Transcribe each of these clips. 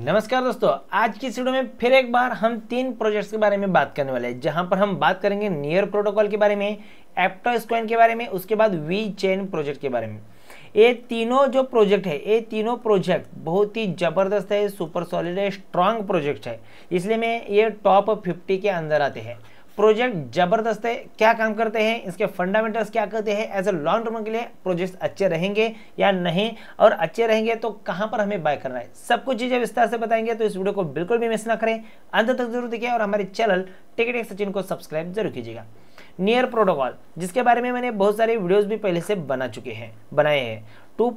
नमस्कार दोस्तों आज की वीडियो में फिर एक बार हम तीन प्रोजेक्ट्स के बारे में बात करने वाले हैं जहां पर हम बात करेंगे नियर प्रोटोकॉल के बारे में एप्टोस कॉइन के बारे में उसके बाद वी चेन प्रोजेक्ट के बारे में ये तीनों जो प्रोजेक्ट है ये तीनों प्रोजेक्ट बहुत ही ज़बरदस्त है सुपर सॉलिड है स्ट्रांग प्रोजेक्ट है इसलिए मैं ये टॉप फिफ्टी के अंदर आते हैं प्रोजेक्ट जबरदस्त है क्या काम करते हैं इसके फंडामेंटल्स क्या करते हैं एज ए लॉन्ग टर्म के लिए प्रोजेक्ट्स अच्छे रहेंगे या नहीं और अच्छे रहेंगे तो कहां पर हमें बाय करना है सब कुछ चीज़ें विस्तार से बताएंगे तो इस वीडियो को बिल्कुल भी मिस ना करें अंत तक जरूर देखिए और हमारे चैनल टिकट सचिन को सब्सक्राइब जरूर कीजिएगा नियर प्रोटोकॉल जिसके बारे में मैंने बहुत सारे वीडियोज़ भी पहले से बना चुके हैं बनाए हैं टू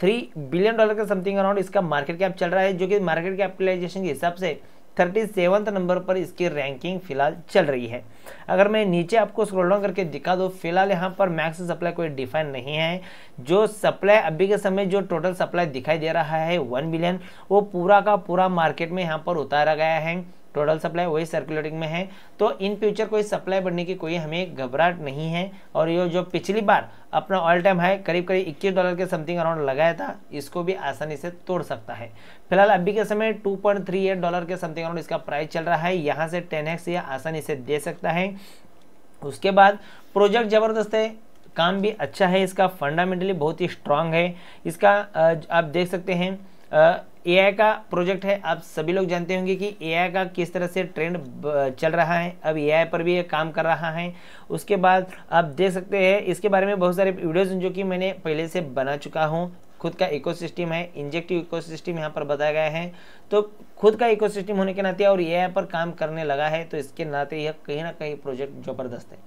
थ्री बिलियन डॉलर का समथिंग अराउंड इसका मार्केट कैप चल रहा है जो कि मार्केट कैपिटलाइजेशन के हिसाब से थर्टी सेवन्थ नंबर पर इसकी रैंकिंग फिलहाल चल रही है अगर मैं नीचे आपको स्क्रॉल डाउन करके दिखा दूँ फिलहाल यहाँ पर मैक्स सप्लाई कोई डिफाइन नहीं है जो सप्लाई अभी के समय जो टोटल सप्लाई दिखाई दे रहा है वन मिलियन वो पूरा का पूरा मार्केट में यहाँ पर उतारा गया है टोटल सप्लाई वही सर्कुलेटिंग में है तो इन फ्यूचर कोई सप्लाई बढ़ने की कोई हमें घबराहट नहीं है और ये जो पिछली बार अपना ऑल टाइम हाई करीब करीब इक्कीस डॉलर के समथिंग अराउंड लगाया था इसको भी आसानी से तोड़ सकता है फिलहाल अभी के समय 2.38 डॉलर के समथिंग अराउंड इसका प्राइस चल रहा है यहाँ से टेन एक्स ये आसानी से दे सकता है उसके बाद प्रोजेक्ट ज़बरदस्त है काम भी अच्छा है इसका फंडामेंटली बहुत ही स्ट्रांग है इसका आप देख सकते हैं ए आई का प्रोजेक्ट है आप सभी लोग जानते होंगे कि ए आई का किस तरह से ट्रेंड चल रहा है अब ए आई पर भी ये काम कर रहा है उसके बाद आप देख सकते हैं इसके बारे में बहुत सारे वीडियोज जो कि मैंने पहले से बना चुका हूँ खुद का इकोसिस्टम है इंजेक्टिव इकोसिस्टम यहाँ पर बताया गया है तो खुद का इकोसिस्टम होने के नाते और ए आई पर काम करने लगा है तो इसके नाते यह कहीं ना कहीं प्रोजेक्ट ज़बरदस्त है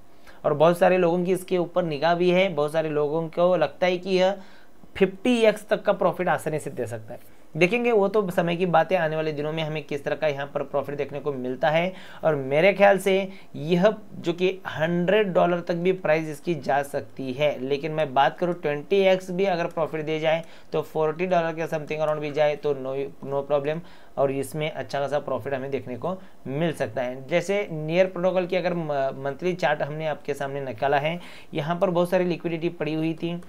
और बहुत सारे लोगों की इसके ऊपर निगाह भी है बहुत सारे लोगों को लगता है कि यह फिफ्टी एक्स तक का प्रॉफिट आसानी से दे सकता है देखेंगे वो तो समय की बातें आने वाले दिनों में हमें किस तरह का यहाँ पर प्रॉफिट देखने को मिलता है और मेरे ख्याल से यह जो कि हंड्रेड डॉलर तक भी प्राइस इसकी जा सकती है लेकिन मैं बात करूँ ट्वेंटी एक्स भी अगर प्रॉफिट दे जाए तो फोर्टी डॉलर के समथिंग अराउंड भी जाए तो नो नो प्रॉब्लम और इसमें अच्छा खासा प्रॉफिट हमें देखने को मिल सकता है जैसे नियर प्रोटोकॉल की अगर मंथली चार्ट हमने आपके सामने निकाला है यहाँ पर बहुत सारी लिक्विडिटी पड़ी हुई थी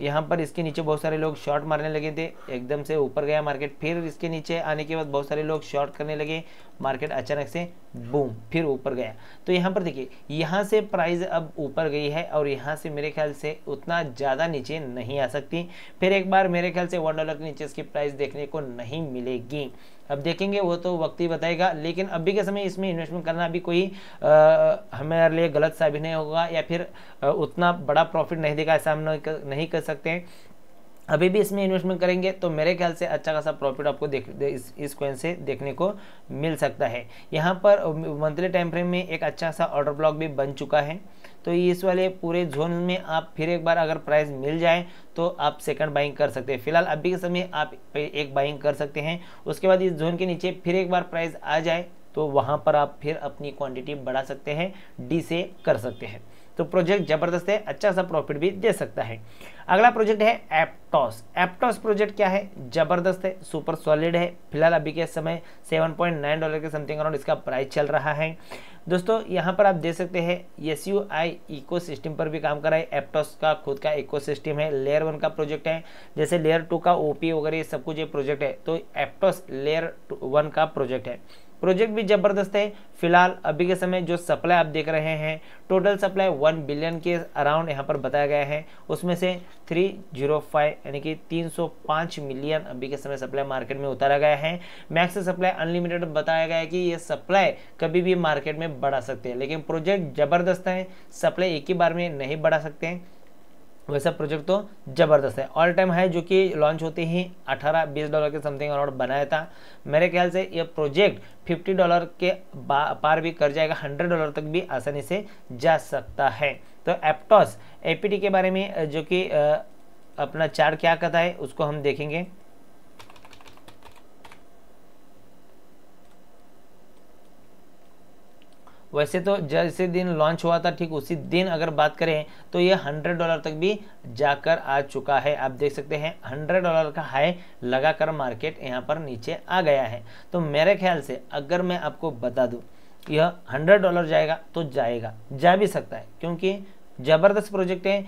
यहाँ पर इसके नीचे बहुत सारे लोग शॉर्ट मारने लगे थे एकदम से ऊपर गया मार्केट फिर इसके नीचे आने के बाद बहुत सारे लोग शॉर्ट करने लगे मार्केट अचानक से बूम फिर ऊपर गया तो यहाँ पर देखिए यहाँ से प्राइस अब ऊपर गई है और यहाँ से मेरे ख्याल से उतना ज़्यादा नीचे नहीं आ सकती फिर एक बार मेरे ख्याल से वन डॉलर के नीचे इसकी प्राइस देखने को नहीं मिलेगी अब देखेंगे वो तो वक्त ही बताएगा लेकिन अभी के समय इसमें इन्वेस्टमेंट करना भी कोई हमारे लिए गलत साबित नहीं होगा या फिर आ, उतना बड़ा प्रॉफिट नहीं देगा ऐसा हम नहीं कर सकते हैं अभी भी इसमें इन्वेस्टमेंट करेंगे तो मेरे ख्याल से अच्छा खासा प्रॉफिट आपको देख इस इस क्वेंस से देखने को मिल सकता है यहाँ पर मंथली टाइम फ्रेम में एक अच्छा खासा ऑर्डर ब्लॉक भी बन चुका है तो इस वाले पूरे जोन में आप फिर एक बार अगर प्राइस मिल जाए तो आप सेकंड बाइंग कर सकते हैं फिलहाल अभी के समय आप एक बाइंग कर सकते हैं उसके बाद इस जोन के नीचे फिर एक बार प्राइस आ जाए तो वहाँ पर आप फिर अपनी क्वान्टिटी बढ़ा सकते हैं डी से कर सकते हैं तो प्रोजेक्ट ज़बरदस्त है अच्छा सा प्रॉफिट भी दे सकता है अगला प्रोजेक्ट है एप्टॉस एप्टॉस प्रोजेक्ट क्या है ज़बरदस्त है सुपर सॉलिड है फिलहाल अभी के समय 7.9 डॉलर के समथिंग अराउंड इसका प्राइस चल रहा है दोस्तों यहां पर आप देख सकते हैं एस यू आई इको पर भी काम कर रहा है एप्टॉस का खुद का इको है लेयर वन का प्रोजेक्ट है जैसे लेयर टू का ओपी वगैरह ये सब कुछ ये प्रोजेक्ट है तो एप्टॉस लेयर वन का प्रोजेक्ट है प्रोजेक्ट भी ज़बरदस्त है फिलहाल अभी के समय जो सप्लाई आप देख रहे हैं टोटल सप्लाई वन बिलियन के अराउंड यहाँ पर बताया गया है उसमें से थ्री जीरो फाइव यानी कि तीन सौ पाँच मिलियन अभी के समय सप्लाई मार्केट में उतारा गया है मैक्स सप्लाई अनलिमिटेड बताया गया है कि ये सप्लाई कभी भी मार्केट में बढ़ा सकते हैं लेकिन प्रोजेक्ट ज़बरदस्त है सप्लाई एक ही बार में नहीं बढ़ा सकते हैं वैसा प्रोजेक्ट तो ज़बरदस्त है ऑल टाइम हाई जो कि लॉन्च होते ही 18 बीस डॉलर के समथिंग अराउंड बनाया था मेरे ख्याल से यह प्रोजेक्ट 50 डॉलर के पार भी कर जाएगा 100 डॉलर तक भी आसानी से जा सकता है तो एप्टॉस एपीटी के बारे में जो कि अपना चार्ट क्या कहता है उसको हम देखेंगे वैसे तो जैसे दिन लॉन्च हुआ था ठीक उसी दिन अगर बात करें तो ये हंड्रेड डॉलर तक भी जाकर आ चुका है आप देख सकते हैं हंड्रेड डॉलर का हाई लगाकर मार्केट यहाँ पर नीचे आ गया है तो मेरे ख्याल से अगर मैं आपको बता दूँ यह हंड्रेड डॉलर जाएगा तो जाएगा जा भी सकता है क्योंकि ज़बरदस्त प्रोजेक्ट है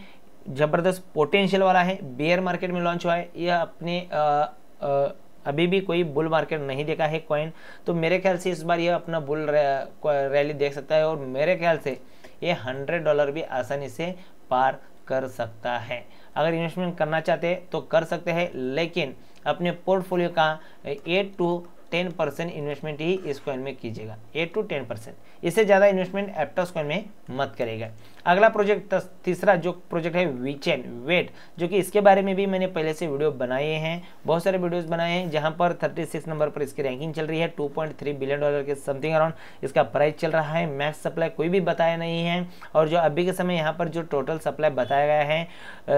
ज़बरदस्त पोटेंशियल वाला है बेयर मार्केट में लॉन्च हुआ है यह अपने आ, आ, अभी भी कोई बुल मार्केट नहीं देखा है कॉइन तो मेरे ख्याल से इस बार ये अपना बुल रैली देख सकता है और मेरे ख्याल से ये हंड्रेड डॉलर भी आसानी से पार कर सकता है अगर इन्वेस्टमेंट करना चाहते हैं तो कर सकते हैं लेकिन अपने पोर्टफोलियो का eight to ten percent investment ही इस कॉइन में कीजिएगा एट टू टेन परसेंट इससे ज़्यादा इन्वेस्टमेंट एप्टॉस कॉइन में मत करेगा अगला प्रोजेक्ट तीसरा जो प्रोजेक्ट है वीचेन वेट जो कि इसके बारे में भी मैंने पहले से वीडियो बनाए हैं बहुत सारे वीडियोस बनाए हैं जहां पर 36 नंबर पर इसकी रैंकिंग चल रही है 2.3 बिलियन डॉलर के समथिंग अराउंड इसका प्राइस चल रहा है मैक्स सप्लाई कोई भी बताया नहीं है और जो अभी के समय यहाँ पर जो टोटल सप्लाई बताया गया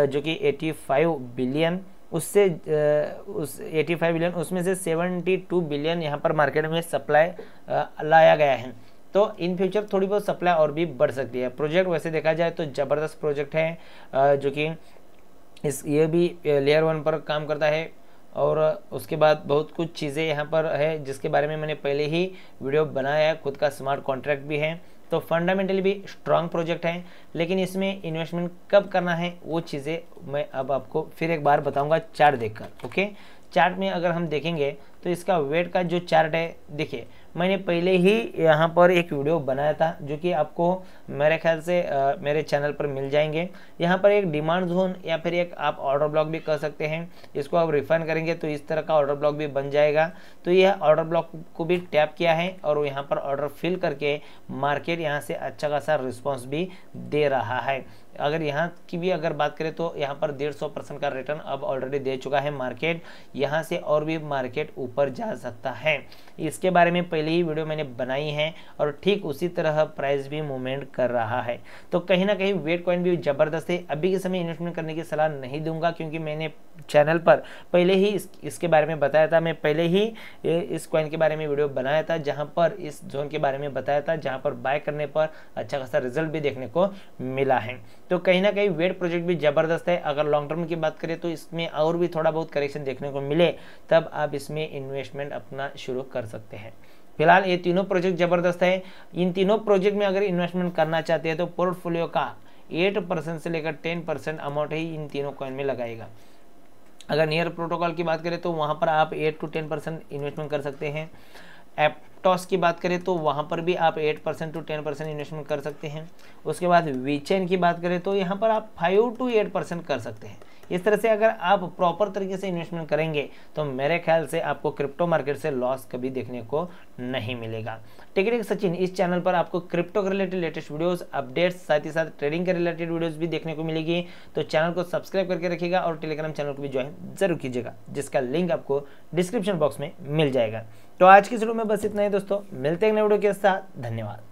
है जो कि एटी बिलियन उससे उस 85 बिलियन उसमें से 72 बिलियन यहाँ पर मार्केट में सप्लाई लाया गया है तो इन फ्यूचर थोड़ी बहुत सप्लाई और भी बढ़ सकती है प्रोजेक्ट वैसे देखा जाए तो ज़बरदस्त प्रोजेक्ट है जो कि इस ये भी लेयर वन पर काम करता है और उसके बाद बहुत कुछ चीज़ें यहाँ पर है जिसके बारे में मैंने पहले ही वीडियो बनाया है खुद का स्मार्ट कॉन्ट्रैक्ट भी है तो फंडामेंटली भी स्ट्रांग प्रोजेक्ट है लेकिन इसमें इन्वेस्टमेंट कब करना है वो चीज़ें मैं अब आपको फिर एक बार बताऊंगा चार्ट देखकर ओके चार्ट में अगर हम देखेंगे तो इसका वेट का जो चार्ट है देखिए मैंने पहले ही यहाँ पर एक वीडियो बनाया था जो कि आपको मेरे ख्याल से आ, मेरे चैनल पर मिल जाएंगे यहाँ पर एक डिमांड जोन या फिर एक आप ऑर्डर ब्लॉक भी कर सकते हैं इसको आप रिफंड करेंगे तो इस तरह का ऑर्डर ब्लॉक भी बन जाएगा तो यह ऑर्डर ब्लॉक को भी टैप किया है और यहाँ पर ऑर्डर फिल करके मार्केट यहाँ से अच्छा खासा रिस्पॉन्स भी दे रहा है अगर यहाँ की भी अगर बात करें तो यहाँ पर डेढ़ सौ परसेंट का रिटर्न अब ऑलरेडी दे चुका है मार्केट यहाँ से और भी मार्केट ऊपर जा सकता है इसके बारे में पहले पहले ही वीडियो मैंने बनाई है और ठीक उसी तरह प्राइस भी मूवमेंट कर रहा है तो कहीं ना कहीं वेट कॉइन भी ज़बरदस्त है अभी के समय इन्वेस्टमेंट करने की सलाह नहीं दूंगा क्योंकि मैंने चैनल पर पहले ही इस, इसके बारे में बताया था मैं पहले ही इस कॉइन के बारे में वीडियो बनाया था जहाँ पर इस जोन के बारे में बताया था जहाँ पर बाय करने पर अच्छा खासा रिजल्ट भी देखने को मिला है तो कहीं ना कहीं वेट प्रोजेक्ट भी ज़बरदस्त है अगर लॉन्ग टर्म की बात करें तो इसमें और भी थोड़ा बहुत करेक्शन देखने को मिले तब आप इसमें इन्वेस्टमेंट अपना शुरू कर सकते हैं फिलहाल ये तीनों प्रोजेक्ट ज़बरदस्त है इन तीनों प्रोजेक्ट में अगर इन्वेस्टमेंट करना चाहते हैं तो पोर्टफोलियो का एट परसेंट से लेकर टेन परसेंट अमाउंट ही इन तीनों कॉइन में लगाएगा अगर नियर प्रोटोकॉल की बात करें तो वहाँ पर आप eight to ten percent investment कर सकते हैं टॉस की बात करें तो वहाँ पर भी आप 8 परसेंट टू 10 परसेंट इन्वेस्टमेंट कर सकते हैं उसके बाद वीचेन की बात करें तो यहाँ पर आप 5 टू 8 परसेंट कर सकते हैं इस तरह से अगर आप प्रॉपर तरीके से इन्वेस्टमेंट करेंगे तो मेरे ख्याल से आपको क्रिप्टो मार्केट से लॉस कभी देखने को नहीं मिलेगा है सचिन इस चैनल पर आपको क्रिप्टो के रिलेटेड लेटेस्ट वीडियोस अपडेट्स साथ ही साथ ट्रेडिंग के रिलेटेड वीडियोस भी देखने को मिलेगी तो चैनल को सब्सक्राइब करके रखिएगा और टेलीग्राम चैनल को भी ज्वाइन जरूर कीजिएगा जिसका लिंक आपको डिस्क्रिप्शन बॉक्स में मिल जाएगा तो आज की शुरू में बस इतना ही दोस्तों मिलते हैं नए वीडियो के साथ धन्यवाद